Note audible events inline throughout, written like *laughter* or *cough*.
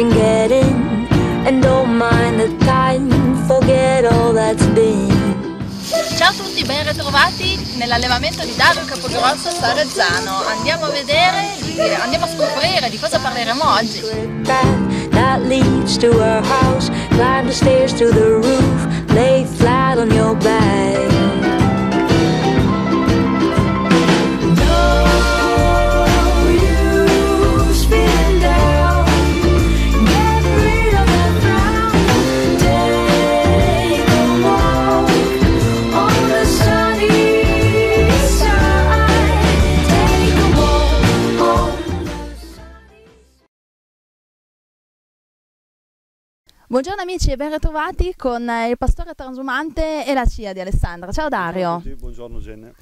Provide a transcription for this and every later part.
can get in and don't mind the time, forget all that's been. Ciao a tutti, ben ritrovati nell'allevamento di Dario Capogrosso Sarezzano. Andiamo a vedere, andiamo a scoprire di cosa parleremo oggi. That leads to her house, climb the stairs to the roof, lay flat on your back. Buongiorno amici e ben ritrovati con eh, il pastore transumante e la CIA di Alessandra. Ciao Dario. Buongiorno Genne.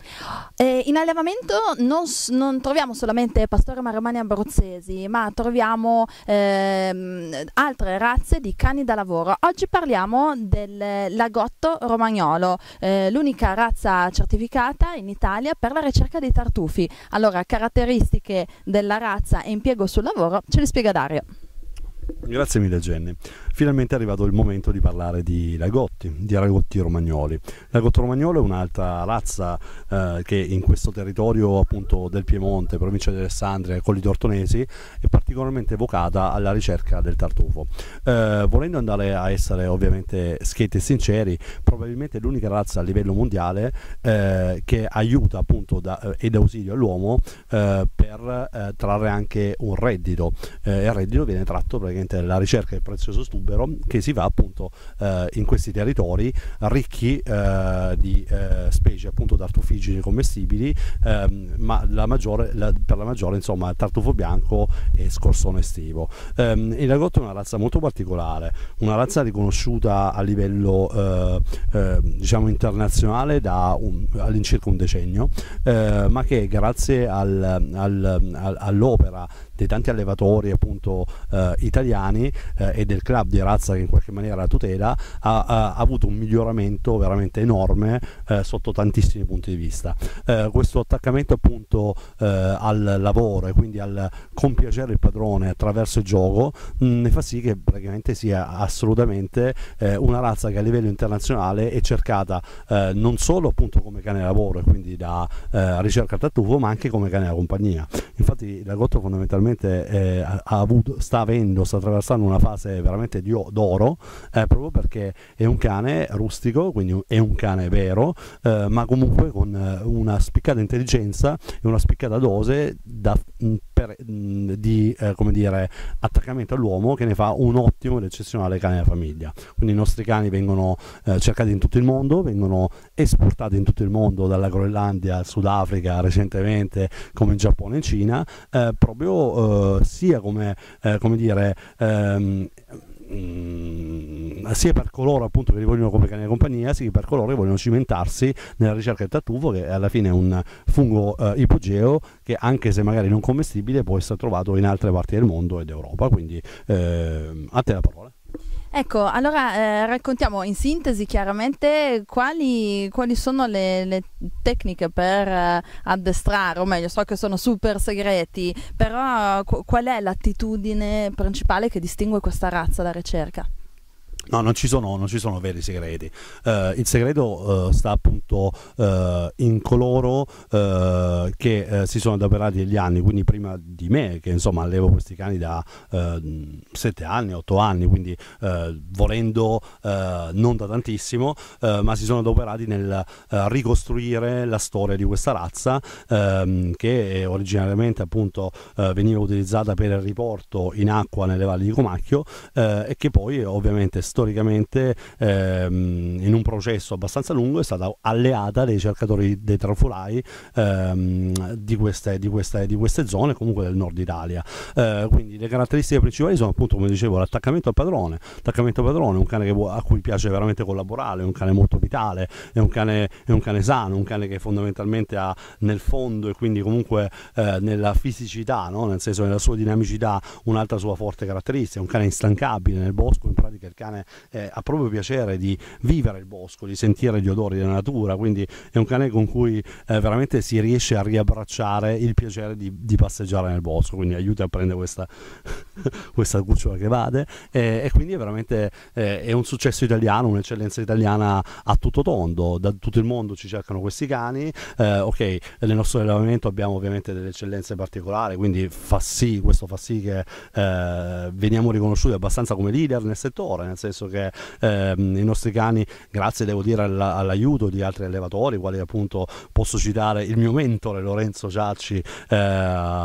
Eh, in allevamento non, non, troviamo solamente pastori maremmani abruzzesi, ma troviamo eh, altre razze di cani da lavoro. Oggi parliamo del lagotto romagnolo, eh, l'unica razza certificata in Italia per la ricerca dei tartufi. Allora, caratteristiche della razza e impiego sul lavoro ce le spiega Dario. Grazie mille Jenny. Finalmente è arrivato il momento di parlare di Lagotti, di Aragotti Romagnoli. Lagotto Romagnolo è un'altra razza eh, che in questo territorio appunto del Piemonte, provincia di Alessandria, Colli Tortonesi, è particolarmente vocata alla ricerca del tartufo. Eh, volendo andare a essere ovviamente schietti e sinceri, probabilmente l'unica razza a livello mondiale eh, che aiuta appunto da, eh, ed ausilio all'uomo eh, per eh, trarre anche un reddito. il reddito viene tratto praticamente della eh, ricerca del prezioso stubero che si va appunto eh, in questi territori ricchi eh, di eh, specie appunto tartufigini commestibili, ehm, ma la maggiore, la, per la maggiore insomma tartufo bianco e scorsone estivo. Ehm, il lagotto è una razza molto particolare, una razza riconosciuta a livello eh, ehm, diciamo internazionale da all'incirca un decennio, eh, ma che grazie al, al, al, all'opera dei tanti allevatori appunto eh, italiani eh, e del club di razza che in qualche maniera la tutela ha, ha avuto un miglioramento veramente enorme eh, sotto tantissimi punti di vista eh, questo attaccamento appunto eh, al lavoro e quindi al compiacere il padrone attraverso il gioco mh, mm, ne fa sì che praticamente sia assolutamente eh, una razza che a livello internazionale è cercata non solo appunto come cane lavoro e quindi da ricerca al tartufo ma anche come cane da compagnia infatti la Gotto fondamentalmente veramente eh, ha avuto, sta avendo, sta attraversando una fase veramente di, d'oro, eh, proprio perché è un cane rustico, quindi è un cane vero, eh, ma comunque con eh, una spiccata intelligenza e una spiccata dose da mm, per, di eh, dire, attaccamento all'uomo che ne fa un ottimo ed eccezionale cane da famiglia. Quindi i nostri cani vengono eh, cercati in tutto il mondo, vengono esportati in tutto il mondo dalla Groenlandia al Sudafrica recentemente come in Giappone e Cina, eh, proprio eh, sia come, eh, come dire... Ehm, sia per coloro appunto che li vogliono come cane di compagnia, sia per coloro che vogliono cimentarsi nella ricerca del tartufo, che alla fine è un fungo eh, ipogeo che anche se magari non commestibile può essere trovato in altre parti del mondo e d'Europa. Quindi eh, a te la parola. Ecco, allora eh, raccontiamo in sintesi chiaramente quali, quali sono le, le, tecniche per eh, addestrare, o meglio, so che sono super segreti, però eh, qu- qual è l'attitudine principale che distingue questa razza da ricerca? No, non ci sono, non ci sono veri segreti. Uh, il segreto uh, sta appunto uh, in coloro che si sono adoperati negli anni, quindi prima di me, che insomma allevo questi cani da 7 anni, 8 anni, quindi volendo non da tantissimo, ma si sono adoperati nel ricostruire la storia di questa razza ehm, che originariamente appunto veniva utilizzata per il riporto in acqua nelle valli di Comacchio e che poi ovviamente sta storicamente ehm, in un processo abbastanza lungo è stata alleata dei cercatori dei trafolai ehm, di, queste, di, queste, di, queste, zone comunque del nord Italia eh, quindi le caratteristiche principali sono appunto come dicevo l'attaccamento al padrone attaccamento al padrone un cane può, a cui piace veramente collaborare un cane molto capitale, è un cane, è un cane sano, un cane che fondamentalmente ha nel fondo e quindi comunque eh, nella fisicità, no? nel senso nella sua dinamicità, un'altra sua forte caratteristica, è un cane instancabile nel bosco, in pratica il cane eh, ha proprio piacere di vivere il bosco, di sentire gli odori della natura, quindi è un cane con cui eh, veramente si riesce a riabbracciare il piacere di, di passeggiare nel bosco, quindi aiuta a prendere questa, *laughs* questa cucciola che vade e, eh, e quindi è veramente eh, è un successo italiano, un'eccellenza italiana a tutto tondo, da tutto il mondo ci cercano questi cani, eh, ok, nel nostro allevamento abbiamo ovviamente delle eccellenze particolari, quindi fa sì, questo fa sì che eh, veniamo riconosciuti abbastanza come leader nel settore, nel senso che eh, i nostri cani, grazie devo dire alla, all'aiuto di altri allevatori, quali appunto posso citare il mio mentore Lorenzo Ciacci eh,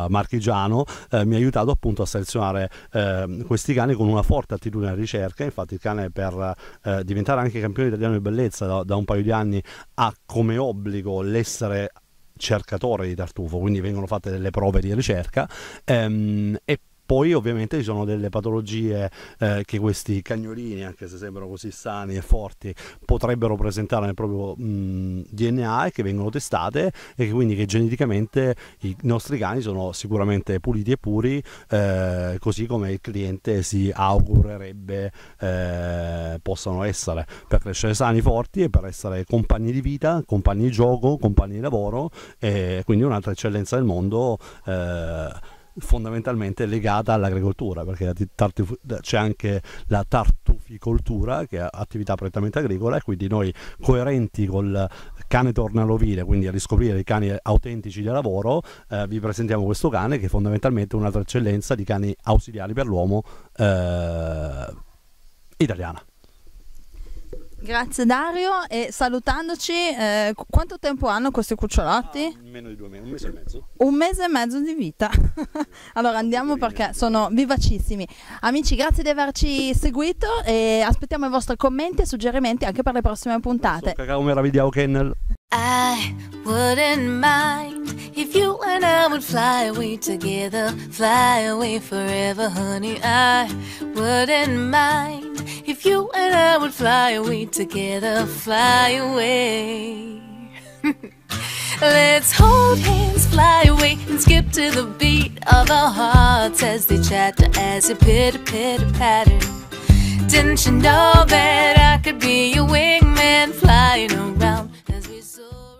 Marchigiano, eh, mi ha aiutato appunto a selezionare ehm, questi cani con una forte attitudine alla ricerca, infatti il cane per eh, diventare anche campione italiano di bellezza Svezia da, da un paio di anni ha come obbligo l'essere cercatore di tartufo, quindi vengono fatte delle prove di ricerca ehm, e poi ovviamente ci sono delle patologie eh, che questi cagnolini, anche se sembrano così sani e forti, potrebbero presentare nel proprio mh, DNA e che vengono testate e che quindi che geneticamente i nostri cani sono sicuramente puliti e puri, eh, così come il cliente si augurerebbe eh, possano essere, per crescere sani, forti e per essere compagni di vita, compagni di gioco, compagni di lavoro e eh, quindi un'altra eccellenza del mondo eh, fondamentalmente legata all'agricoltura, perché c'è anche la tartuficoltura, che è attività prettamente agricola, e quindi noi coerenti col cane torna all'ovile, quindi a riscoprire i cani autentici di lavoro, eh, vi presentiamo questo cane che è fondamentalmente un'altra eccellenza di cani ausiliari per l'uomo eh, italiana. Grazie Dario e salutandoci, eh, quanto tempo hanno questi cucciolotti? Ah, meno di due mesi, un mese e mezzo. Un mese e mezzo di vita. *laughs* allora andiamo perché sono vivacissimi. Amici, grazie di averci seguito e aspettiamo i vostri commenti e suggerimenti anche per le prossime puntate. Cacao meravigliao Kennel. I wouldn't mind if you and I would fly away together, fly away forever, honey. I wouldn't mind. If you and I would fly away together, fly away. *laughs* Let's hold hands, fly away, and skip to the beat of our hearts as they chatter, as they pitter pitter patter. Didn't you know that I could be your wingman flying around as we soar?